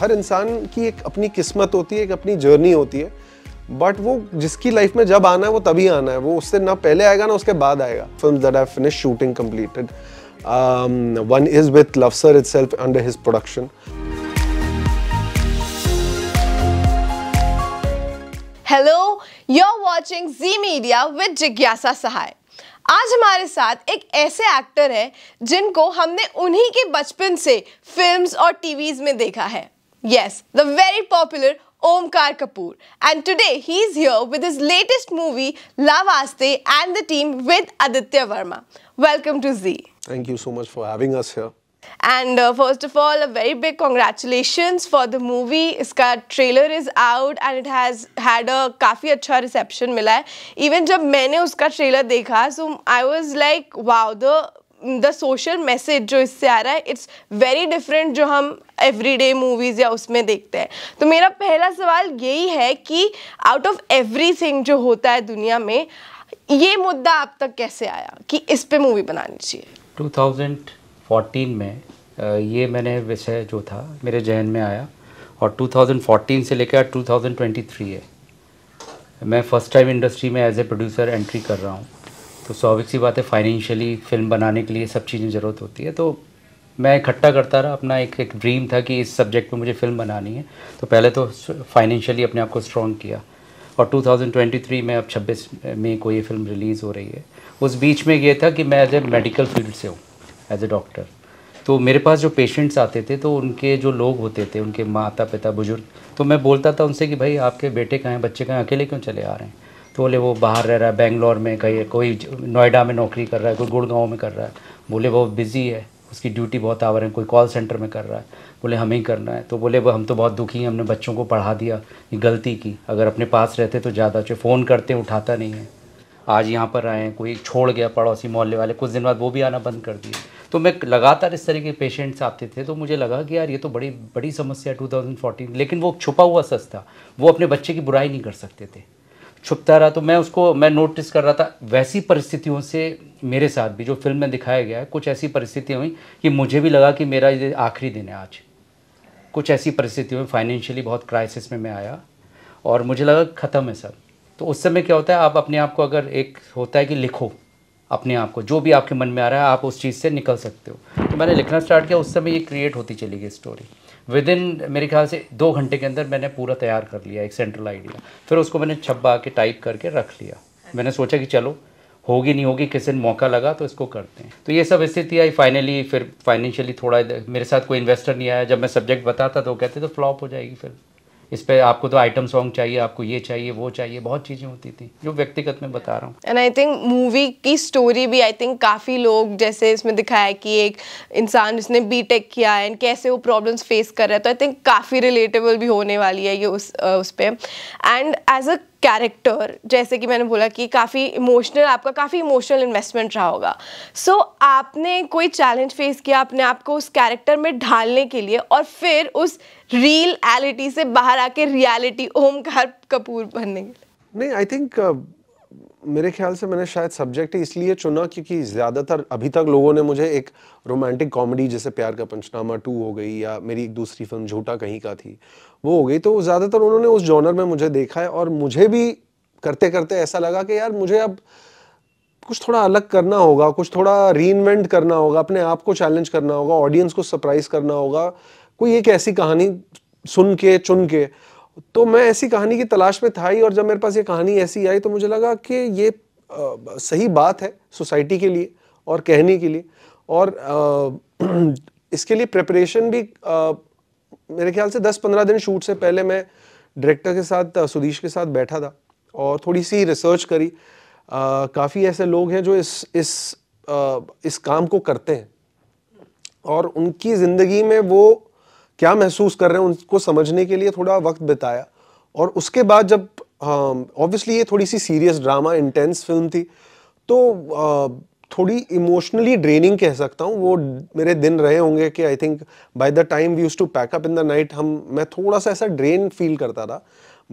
हर इंसान की एक अपनी किस्मत होती है एक अपनी जर्नी होती है बट वो जिसकी लाइफ में जब आना है वो तभी आना है वो उससे ना पहले आएगा ना उसके बाद आएगा film that I finish shooting completed one is with लवसर itself under his production hello you are watching Zee Media with जिज्ञासा सहाय आज हमारे साथ एक ऐसे एक्टर हैं जिनको हमने उन्हीं के बचपन से फिल्म्स और टीवीज में देखा है Yes, the very popular Omkar Kapoor. And today he is here with his latest movie Lavaste and the team with Aditya Verma. Welcome to Z. Thank you so much for having us here. And uh, first of all, a very big congratulations for the movie. Its trailer is out and it has had a काफ़ी अच्छा reception मिला है. Even जब मैंने उसका trailer देखा, so I was like, wow, the the social message जो इससे आ रहा है इट्स वेरी डिफरेंट जो हम एवरीडे मूवीज़ या उसमें देखते हैं तो मेरा पहला सवाल यही है कि आउट ऑफ एवरीथिंग जो होता है दुनिया में ये मुद्दा आप तक कैसे आया कि इस पे मूवी बनानी चाहिए 2014 में ये मैंने विषय जो था मेरे जहन में आया और 2014 से लेकर 2023 है मैं फर्स्ट टाइम इंडस्ट्री में एज ए प्रोड्यूसर एंट्री कर रहा हूँ तो स्वाभाविक सी बात है फाइनेंशियली फिल्म बनाने के लिए सब चीज़ें ज़रूरत होती है तो मैं इकट्ठा करता रहा अपना एक एक ड्रीम था कि इस सब्जेक्ट में मुझे फिल्म बनानी है तो पहले तो फाइनेंशियली अपने आप को स्ट्रॉन्ग किया और 2023 में अब 26 मई को ये फिल्म रिलीज़ हो रही है उस बीच में ये था कि मैं एज ए मेडिकल फील्ड से हूँ एज ए डॉक्टर तो मेरे पास जो पेशेंट्स आते थे तो उनके जो लोग होते थे उनके माता पिता बुजुर्ग तो मैं बोलता था उनसे कि भाई आपके बेटे कहाँ हैं बच्चे कहाँ अकेले क्यों चले आ रहे हैं तो बोले वो बाहर रह रहा है बेंगलोर में कहीं कोई नोएडा में नौकरी कर रहा है कोई गुड़गांव में कर रहा है बोले वो बिज़ी है उसकी ड्यूटी बहुत आवर है कोई कॉल सेंटर में कर रहा है बोले हमें ही करना है तो बोले वो हम तो बहुत दुखी हैं हमने बच्चों को पढ़ा दिया ये गलती की अगर अपने पास रहते तो ज़्यादा अच्छे फ़ोन करते उठाता नहीं है आज यहाँ पर आए हैं कोई छोड़ गया पड़ोसी मोहल्ले वाले कुछ दिन बाद वो भी आना बंद कर दिए तो मैं लगातार इस तरह के पेशेंट्स आते थे तो मुझे लगा कि यार ये तो बड़ी बड़ी समस्या है 2014 लेकिन वो छुपा हुआ सच था वो अपने बच्चे की बुराई नहीं कर सकते थे छुपता रहा तो मैं उसको मैं नोटिस कर रहा था वैसी परिस्थितियों से मेरे साथ भी जो फिल्म में दिखाया गया है कुछ ऐसी परिस्थितियाँ हुई कि मुझे भी लगा कि मेरा ये आखिरी दिन है आज कुछ ऐसी परिस्थिति हुई फाइनेंशियली बहुत क्राइसिस में मैं आया और मुझे लगा ख़त्म है सब तो उस समय क्या होता है आप अपने आप को अगर एक होता है कि लिखो अपने आप को जो भी आपके मन में आ रहा है आप उस चीज़ से निकल सकते हो तो मैंने लिखना स्टार्ट किया उस समय ये क्रिएट होती चली गई स्टोरी विद इन मेरे ख्याल से दो घंटे के अंदर मैंने पूरा तैयार कर लिया एक सेंट्रल आइडिया फिर उसको मैंने छपा के टाइप करके रख लिया अच्छा। मैंने सोचा कि चलो होगी नहीं होगी किसी दिन मौका लगा तो इसको करते हैं तो ये सब स्थिति आई फाइनली फिर फाइनेंशियली थोड़ा मेरे साथ कोई इन्वेस्टर नहीं आया जब मैं सब्जेक्ट बताता तो कहते तो फ्लॉप हो जाएगी फिर इस पर आपको तो आइटम सॉन्ग चाहिए आपको ये चाहिए वो चाहिए बहुत चीज़ें होती थी जो व्यक्तिगत में बता रहा हूँ एंड आई थिंक मूवी की स्टोरी भी आई थिंक काफ़ी लोग जैसे इसमें दिखाया है कि एक इंसान जिसने बी टेक किया है एंड कैसे वो प्रॉब्लम्स फेस कर रहा है तो आई थिंक काफ़ी रिलेटेबल भी होने वाली है ये उस उस पर एंड एज अ कैरेक्टर जैसे कि मैंने बोला कि काफ़ी इमोशनल आपका काफ़ी इमोशनल इन्वेस्टमेंट रहा होगा सो so, आपने कोई चैलेंज फेस किया अपने आप को उस कैरेक्टर में ढालने के लिए और फिर उस रियलिटी से बाहर आके रियलिटी ओमकार कपूर बनने के लिए नहीं आई थिंक uh, मेरे ख्याल से मैंने शायद सब्जेक्ट इसलिए चुना क्योंकि ज़्यादातर अभी तक लोगों ने मुझे एक रोमांटिक कॉमेडी जैसे प्यार का पंचनामा टू हो गई या मेरी एक दूसरी फिल्म झूठा कहीं का थी वो हो गई तो ज़्यादातर उन्होंने उस जॉनर में मुझे देखा है और मुझे भी करते करते ऐसा लगा कि यार मुझे अब कुछ थोड़ा अलग करना होगा कुछ थोड़ा री करना होगा अपने आप को चैलेंज करना होगा ऑडियंस को सरप्राइज करना होगा कोई एक ऐसी कहानी सुन के चुन के तो मैं ऐसी कहानी की तलाश में था ही और जब मेरे पास ये कहानी ऐसी आई तो मुझे लगा कि ये आ, सही बात है सोसाइटी के लिए और कहने के लिए और आ, इसके लिए प्रेपरेशन भी आ, मेरे ख्याल से 10-15 दिन शूट से पहले मैं डायरेक्टर के साथ सुदीश के साथ बैठा था और थोड़ी सी रिसर्च करी काफ़ी ऐसे लोग हैं जो इस इस आ, इस काम को करते हैं और उनकी ज़िंदगी में वो क्या महसूस कर रहे हैं उनको समझने के लिए थोड़ा वक्त बिताया और उसके बाद जब ऑब्वियसली हाँ, ये थोड़ी सी सीरियस ड्रामा इंटेंस फिल्म थी तो थोड़ी इमोशनली ड्रेनिंग कह सकता हूँ वो मेरे दिन रहे होंगे कि I think by the time we use to pack up in the night हम मैं थोड़ा सा ऐसा ड्रेन फील करता था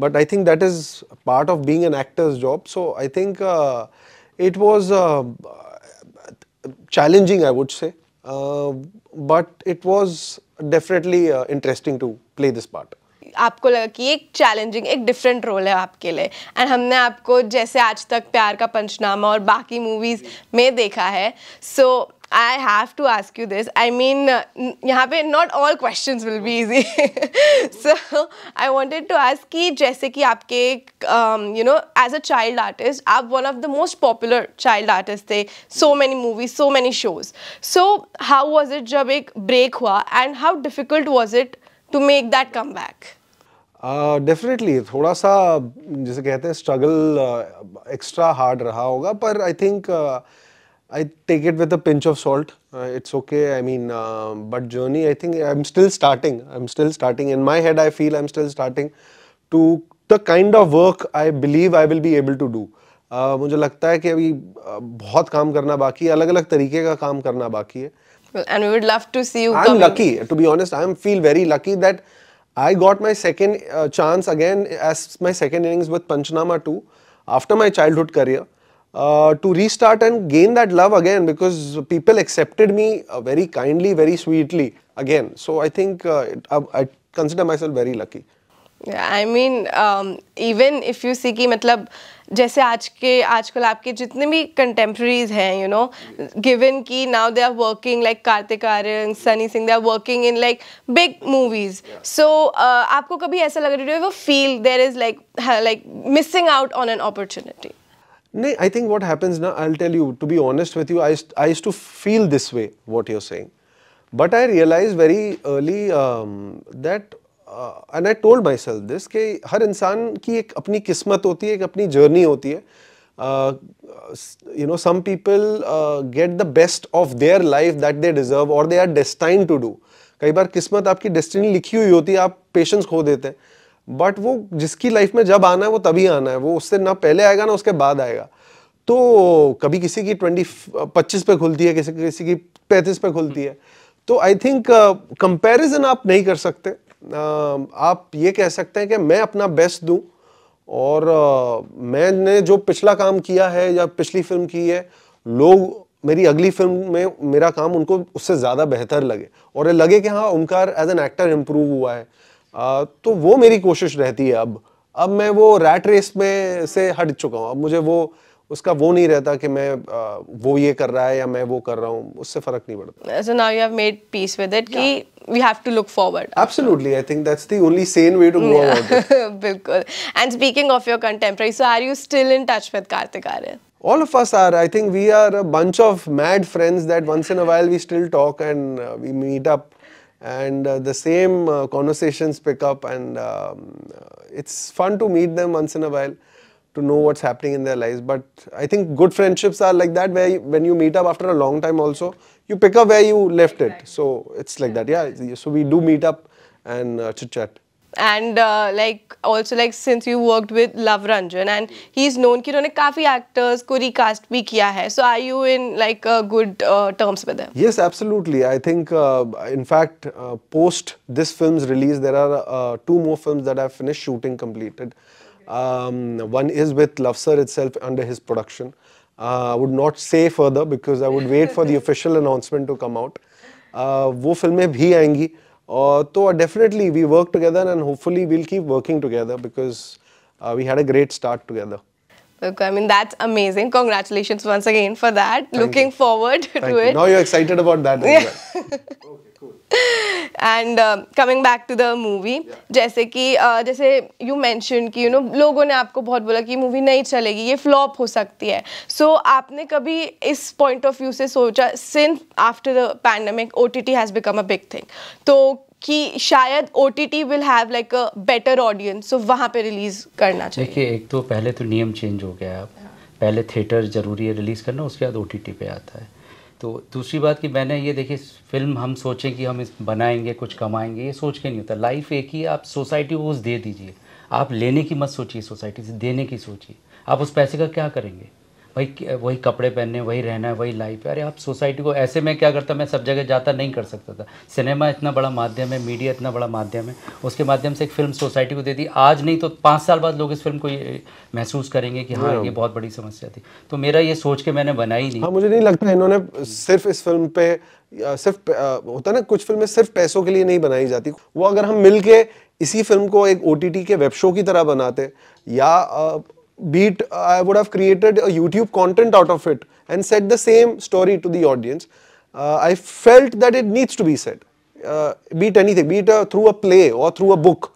but I think that is part of being an actor's job so I think it was challenging I would say but it was definitely interesting to play this part आपको लगा कि एक challenging एक different role है आपके लिए and हमने आपको जैसे आज तक प्यार का पंचनामा और बाकी मूवीज में देखा है सो so, I have to ask you this. I mean, यहाँ पे not all questions will be easy. so I wanted to ask कि जैसे कि आपके um, you know as a child artist आप one of the most popular child artists थे so many movies so many shows so how was it जब एक break हुआ and how difficult was it to make that comeback? Definitely uh, थोड़ा सा जैसे कहते हैं स्ट्रगल एक्स्ट्रा हार्ड रहा होगा पर I think uh, I take it with a pinch of salt. Uh, it's okay. I mean, uh, but journey, I think I'm still starting. I'm still starting. In my head, I feel I'm still starting to the kind of work I believe I will be able to do. Uh, मुझे लगता है कि अभी uh, बहुत काम करना बाकी है अलग अलग तरीके का काम करना बाकी है and we would love to see you I'm lucky to be honest I am feel very lucky that I got my second uh, chance again as my second innings with Panchanama 2 after my childhood career uh, to restart and gain that love again because people accepted me uh, very kindly, very sweetly again. So I think uh, it, I, uh, I, consider myself very lucky. Yeah, I mean, um, even if you see कि मतलब जैसे आज के आजकल आपके जितने भी contemporaries हैं यू नो गिवन कि now they are like, like, Kartik Aaryan Sunny Singh, they are working in like, big movies. So uh, आपको कभी ऐसा लग रहा है वो like, there like, like, like missing out on an No, I think what happens now, I'll tell you, to be honest with you, I, I used to feel this way, what you're saying. But I realized very early um, that, uh, and I told myself this, कि हर इंसान की एक अपनी किस्मत होती है एक अपनी जर्नी होती है you know some people get the best of their life that they deserve और they are destine to do कई बार किस्मत आपकी डेस्टिनी लिखी हुई होती है आप पेशेंस खो देते हैं बट वो जिसकी लाइफ में जब आना है वो तभी आना है वो उससे ना पहले आएगा ना उसके बाद आएगा तो कभी किसी की ट्वेंटी पच्चीस पे खुलती है किसी किसी की पैंतीस पे खुलती है तो आई थिंक कंपेरिजन आप नहीं कर सकते uh, आप ये कह सकते हैं कि मैं अपना बेस्ट दूँ और uh, मैंने जो पिछला काम किया है या पिछली फिल्म की है लोग मेरी अगली फिल्म में मेरा काम उनको उससे ज़्यादा बेहतर लगे और लगे कि हाँ उनका एज एन एक्टर इम्प्रूव हुआ है तो वो मेरी कोशिश रहती है अब अब मैं वो रैट रेस में से हट चुका हूँ अब मुझे वो उसका वो नहीं रहता कि मैं आ, वो ये कर रहा है या मैं वो कर रहा हूँ उससे फर्क नहीं पड़ता so now you have uh, and uh, the same uh, conversations pick up and um, uh, it's fun to meet them once in a while to know what's happening in their lives. But I think good friendships are like that where you, when you meet up after a long time also, you pick up where you left it. So it's like that, yeah. So we do meet up and uh, chit chat and uh, like also like since you worked with Love Ranjan and hmm. he's known कि उन्होंने काफी actors को recast भी किया है so are you in like good uh, terms with him? yes absolutely I think uh, in fact uh, post this film's release there are uh, two more films that I've finished shooting completed um, one is with Love Sir itself under his production uh, I would not say further because I would wait for the official announcement to come out uh, वो फिल्में भी आएंगी so uh, definitely we work together and hopefully we'll keep working together because uh, we had a great start together. Okay, I mean that's amazing. Congratulations once again for that. Thank Looking you. forward Thank to you. it. Now you're excited about that as well. And coming back to the movie जैसे कि uh, जैसे you mention कि you know लोगों ने आपको बहुत बोला कि मूवी नहीं चलेगी ये फ्लॉप हो सकती है सो so, आपने कभी इस पॉइंट ऑफ व्यू से सोचा since after the pandemic O T T has become a big thing तो कि शायद O T T will have like a better audience so वहाँ पे रिलीज़ करना चाहिए देखिए एक तो पहले तो नियम चेंज हो गया है पहले थिएटर ज़रूरी है रिलीज़ करना उसके बाद ओ टी टी पे आता है तो दूसरी बात कि मैंने ये देखिए फिल्म हम सोचें कि हम इस बनाएंगे कुछ कमाएंगे ये सोच के नहीं होता लाइफ एक ही आप सोसाइटी को उस दे दीजिए आप लेने की मत सोचिए सोसाइटी से देने की सोचिए आप उस पैसे का क्या करेंगे वही वही कपड़े पहनने वही रहना है वही लाइफ है अरे आप सोसाइटी को ऐसे में क्या करता मैं सब जगह जाता नहीं कर सकता था सिनेमा इतना बड़ा माध्यम है मीडिया इतना बड़ा माध्यम है उसके माध्यम से एक फिल्म सोसाइटी को दे दी आज नहीं तो पाँच साल बाद लोग इस फिल्म को ये महसूस करेंगे कि हाँ ये बहुत बड़ी समस्या थी तो मेरा ये सोच के मैंने बनाई नहीं हाँ मुझे नहीं लगता इन्होंने सिर्फ इस फिल्म पे सिर्फ होता ना कुछ फिल्में सिर्फ पैसों के लिए नहीं बनाई जाती वो अगर हम मिलके इसी फिल्म को एक ओ के वेब शो की तरह बनाते या beat I would have created a YouTube content out of it and said the same story to the audience. Uh, I felt that it needs to be said, uh, beat anything, beat a, through a play or through a book.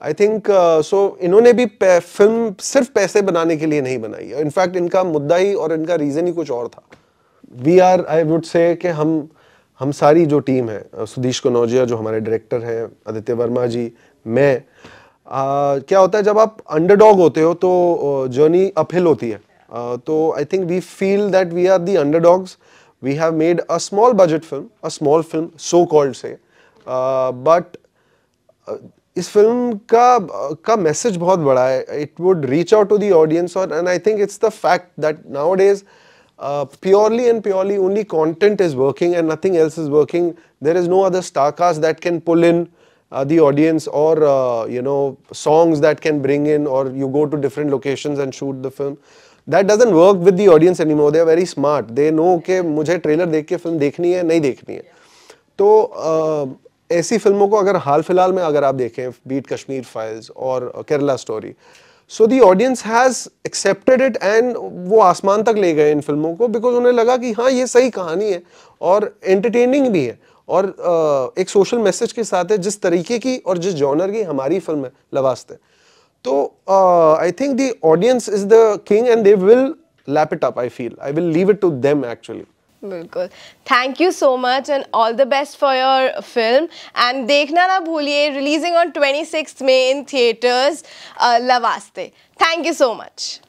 i I think so इन्होंने भी film सिर्फ पैसे बनाने के लिए नहीं बनाई in fact इनका मुद्दा ही और इनका रीज़न ही कुछ और था वी आर आई वुड से कि हम हम सारी जो टीम है सुधीश कनौजिया जो हमारे डायरेक्टर हैं आदित्य वर्मा जी मैं क्या होता है जब आप अंडरडॉग होते हो तो जर्नी अपहिल होती है तो I think we feel that we are the underdogs we have made a small budget film a small film so called say but इस फिल्म का का मैसेज बहुत बड़ा है it would reach out to the audience और and I think it's the fact that nowadays purely and purely only content is working and nothing else is working there is no other star cast that can pull in the audience or uh, you know songs that can bring in or you go to different locations and shoot the film that doesn't work with the audience anymore they are very smart they know ke कि मुझे trailer देख के film देखनी है नहीं देखनी है तो ऐसी फिल्मों को अगर हाल फिलहाल में अगर आप देखें बीट कश्मीर फाइल्स और kerala story so the audience has accepted it and वो आसमान तक ले गए इन फिल्मों को बिकॉज उन्हें लगा कि हाँ ये सही कहानी है और एंटरटेनिंग भी है और एक सोशल मैसेज के साथ है जिस तरीके की और जिस जॉनर की हमारी फिल्म है लवास्ते तो I think the audience is the king and they will lap it up I feel I will leave it to them actually बिल्कुल thank you so much and all the best for your film and देखना ना भूलिए releasing on twenty six May in theatres लवास्ते thank you so much